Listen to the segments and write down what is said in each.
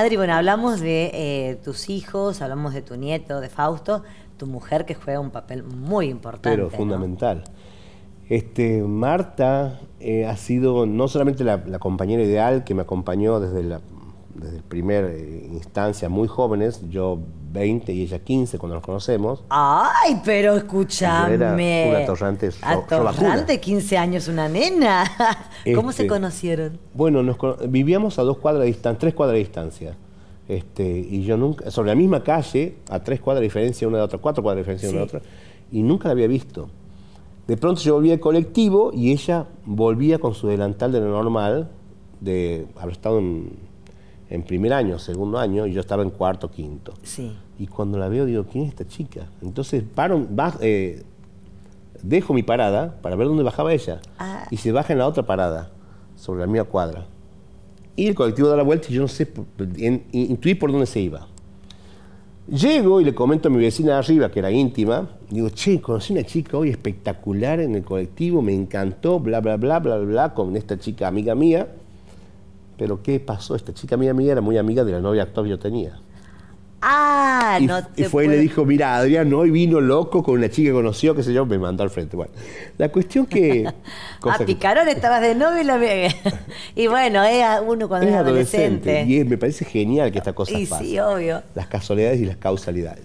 Adri, bueno, hablamos de eh, tus hijos, hablamos de tu nieto, de Fausto, tu mujer que juega un papel muy importante. Pero fundamental. Este, Marta eh, ha sido no solamente la, compañera ideal que me acompañó desde la desde el primer eh, instancia muy jóvenes, yo 20 y ella 15 cuando nos conocemos. Ay, pero escúchame. Era una torrante, 15 años una nena. ¿Cómo se este, conocieron? Bueno, nos, vivíamos a dos cuadras de distancia, tres cuadras de distancia. Este, y yo nunca, sobre la misma calle, a tres cuadras de diferencia una de otra, cuatro cuadras de diferencia una de otra, y nunca la había visto. De pronto yo volvía al colectivo y ella volvía con su delantal de lo normal, de haber estado en en primer año, segundo año, y yo estaba en cuarto, quinto. Sí. Y cuando la veo digo, ¿quién es esta chica? Entonces paro, eh, dejo mi parada para ver dónde bajaba ella. Ah. Y se baja en la otra parada, sobre la misma cuadra. Y el colectivo da la vuelta y yo no sé, intuí por dónde se iba. Llego y le comento a mi vecina de arriba, que era íntima, digo, che, conocí una chica hoy espectacular en el colectivo, me encantó, bla, bla, bla, bla, bla, con esta chica amiga mía. Pero ¿qué pasó? Esta chica amiga mía era muy amiga de la novia actual que yo tenía. Ah, no te Y fue y le dijo, mira, Adrián, hoy vino loco con una chica que conoció, qué sé yo, me mandó al frente. Bueno, la cuestión que... a ah, Picarón estabas de novia y la... y bueno, es uno cuando es, adolescente. Y me parece genial que esta cosa y sí, obvio. Las casualidades y las causalidades.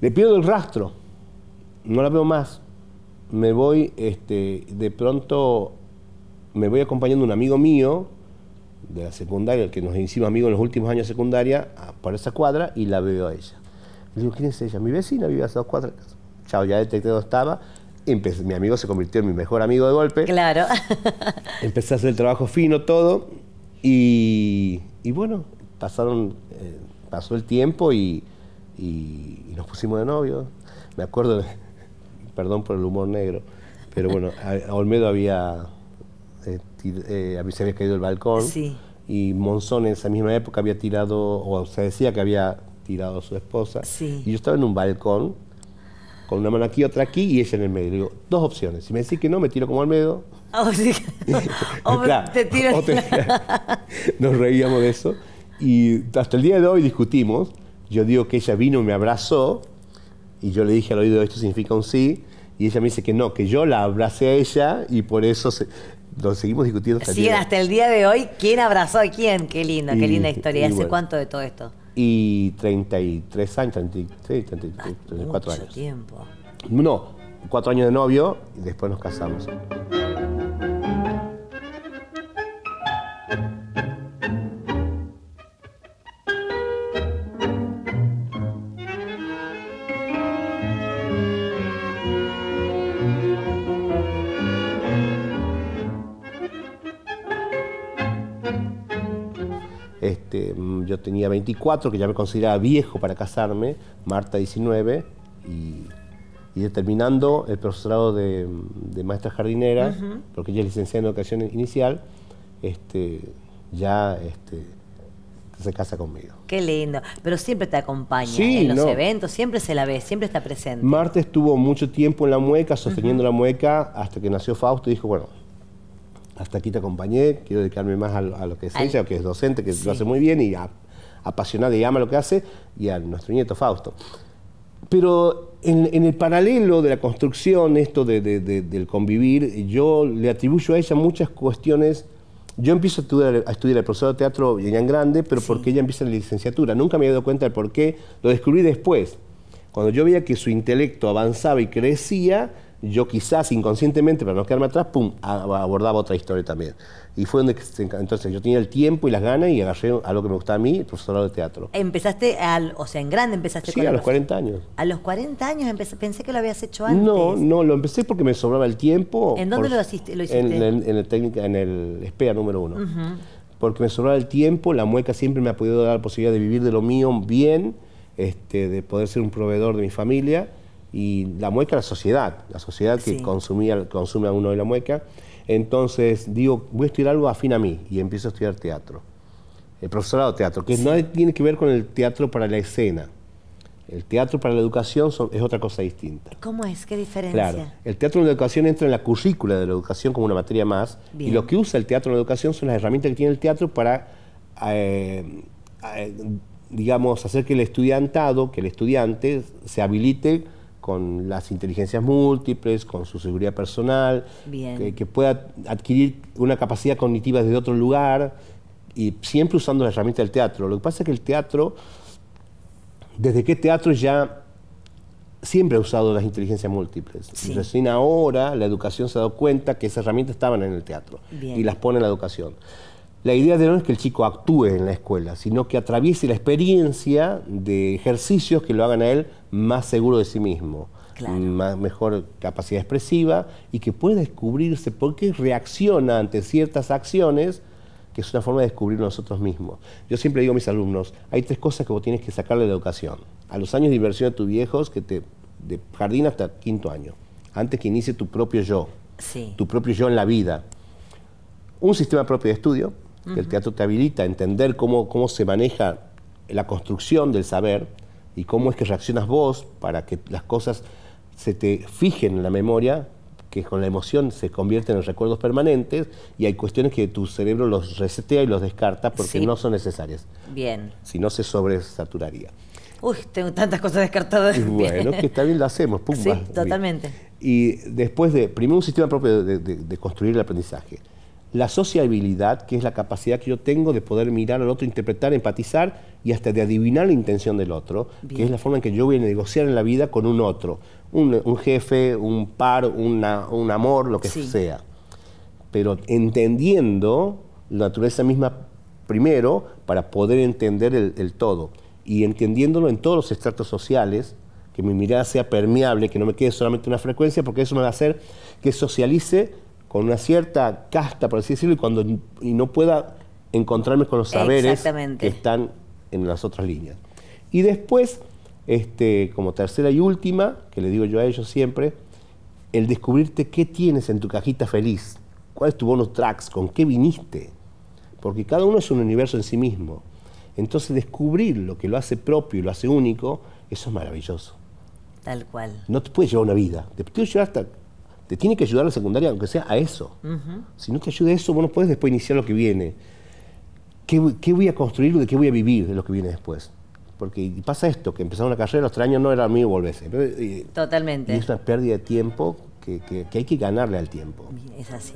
Le pierdo el rastro, no la veo más. Me voy, este, de pronto, me voy acompañando un amigo mío de la secundaria, el que nos hicimos amigos en los últimos años de secundaria, por esa cuadra y la veo a ella. Le digo, ¿quién es ella? Mi vecina vive a dos cuadras. Chao, ya detecté dónde estaba. mi amigo se convirtió en mi mejor amigo de golpe. Claro. Empecé a hacer el trabajo fino, todo. Y, bueno, pasaron, eh, pasó el tiempo y, nos pusimos de novio. Me acuerdo, perdón por el humor negro, pero bueno, a Olmedo había este, eh, se había caído el balcón. Y Monzón en esa misma época había tirado, o se decía que había tirado a su esposa. Y yo estaba en un balcón, con una mano aquí, otra aquí, y ella en el medio. dos opciones. Si me decís que no, me tiro como al medio. o te tiro. Nos reíamos de eso. Y hasta el día de hoy discutimos. Yo digo que ella vino y me abrazó. Y yo le dije al oído, esto significa un sí. Y ella me dice que no, que yo la abracé a ella y por eso se, lo seguimos discutiendo hasta, el, día hasta el día de hoy. ¿Quién abrazó a quién? Qué lindo, qué linda historia. ¿Hace cuánto de todo esto? Y 33 años, 33, 34 años. tiempo. No, cuatro años de novio y después nos casamos. Este, mm, yo tenía 24, que ya me consideraba viejo para casarme, Marta 19, y, terminando el profesorado de, maestra jardinera, porque ella es licenciada en educación inicial, este, ya este, se casa conmigo. Qué lindo, pero siempre te acompaña en los eventos, siempre se la ve, siempre está presente. Marta estuvo mucho tiempo en la mueca, sosteniendo la mueca, hasta que nació Fausto y dijo, bueno, hasta aquí te acompañé, quiero dedicarme más a, lo que es ella, que es docente, que lo hace muy bien y apasionada y ama lo que hace, y a nuestro nieto Fausto. Pero en, el paralelo de la construcción, esto del convivir, yo le atribuyo a ella muchas cuestiones. Yo empiezo a estudiar, el profesor de teatro en grande, pero porque ella empieza en la licenciatura. Nunca me había dado cuenta del por qué, lo descubrí después. Cuando yo veía que su intelecto avanzaba y crecía, yo quizás inconscientemente, para no quedarme atrás, pum, abordaba otra historia también. Y fue donde entonces yo tenía el tiempo y las ganas y agarré a lo que me gustaba a mí, el profesorado de teatro. Empezaste al, o sea, en grande empezaste sí, a los 40 años. A los 40 años pensé que lo habías hecho antes. No, no, lo empecé porque me sobraba el tiempo. ¿En dónde lo, hiciste? En, el técnica, en el SPEA número uno. Porque me sobraba el tiempo, la mueca siempre me ha podido dar la posibilidad de vivir de lo mío bien, este, de poder ser un proveedor de mi familia y la mueca la sociedad, la sociedad que consumía, consume a uno de la mueca. Entonces digo, voy a estudiar algo afín a mí y empiezo a estudiar teatro. El profesorado de teatro, que no tiene que ver con el teatro para la escena. El teatro para la educación es otra cosa distinta. ¿Cómo es? ¿Qué diferencia? Claro, el teatro en la educación entra en la currícula de la educación como una materia más y lo que usa el teatro en la educación son las herramientas que tiene el teatro para, eh, eh, digamos, hacer que el estudiantado, que el estudiante se habilite con las inteligencias múltiples, con su seguridad personal, que, pueda adquirir una capacidad cognitiva desde otro lugar y siempre usando la herramienta del teatro. Lo que pasa es que el teatro, desde que teatro ya siempre ha usado las inteligencias múltiples. Recién ahora la educación se ha dado cuenta que esas herramientas estaban en el teatro y las pone en la educación la idea de no es que el chico actúe en la escuela, sino que atraviese la experiencia de ejercicios que lo hagan a él más seguro de sí mismo. Más, mejor capacidad expresiva y que pueda descubrirse por qué reacciona ante ciertas acciones, que es una forma de descubrir nosotros mismos. Yo siempre digo a mis alumnos, hay tres cosas que vos tienes que sacarle de la educación. A los años de diversión de tus viejos, que te, de jardín hasta quinto año, antes que inicie tu propio yo, tu propio yo en la vida. Un sistema propio de estudio, el teatro te habilita a entender cómo, se maneja la construcción del saber y cómo es que reaccionas vos para que las cosas se te fijen en la memoria, que con la emoción se convierten en recuerdos permanentes y hay cuestiones que tu cerebro los resetea y los descarta porque no son necesarias. Bien. Si no se sobresaturaría. Uy, tengo tantas cosas descartadas. bueno, que está bien, lo hacemos. sí, totalmente. Y después de, primero un sistema propio de, de construir el aprendizaje. La sociabilidad, que es la capacidad que yo tengo de poder mirar al otro, interpretar, empatizar y hasta de adivinar la intención del otro, que es la forma en que yo voy a negociar en la vida con un otro, un, jefe, un par, un amor, lo que sea. Pero entendiendo la naturaleza misma primero para poder entender el, el todo y entendiéndolo en todos los estratos sociales, que mi mirada sea permeable, que no me quede solamente una frecuencia, porque eso me va a hacer que socialice con una cierta casta, por así decirlo, y, cuando, no pueda encontrarme con los saberes que están en las otras líneas. Y después, este, como tercera y última, que le digo yo a ellos siempre, el descubrirte qué tienes en tu cajita feliz, cuál es tu bonus tracks, con qué viniste, porque cada uno es un universo en sí mismo. Entonces descubrir lo que lo hace propio y lo hace único, eso es maravilloso. Tal cual. No te puedes llevar una vida, te puedes llevar hasta te tiene que ayudar la secundaria, aunque sea a eso. Si no te ayuda eso, vos no puedes después iniciar lo que viene. ¿Qué, voy a construir, de qué voy a vivir de lo que viene después? Porque pasa esto, que empezaron una carrera los tres años no era mío, volvés. Totalmente. Y es una pérdida de tiempo que, hay que ganarle al tiempo. Es así.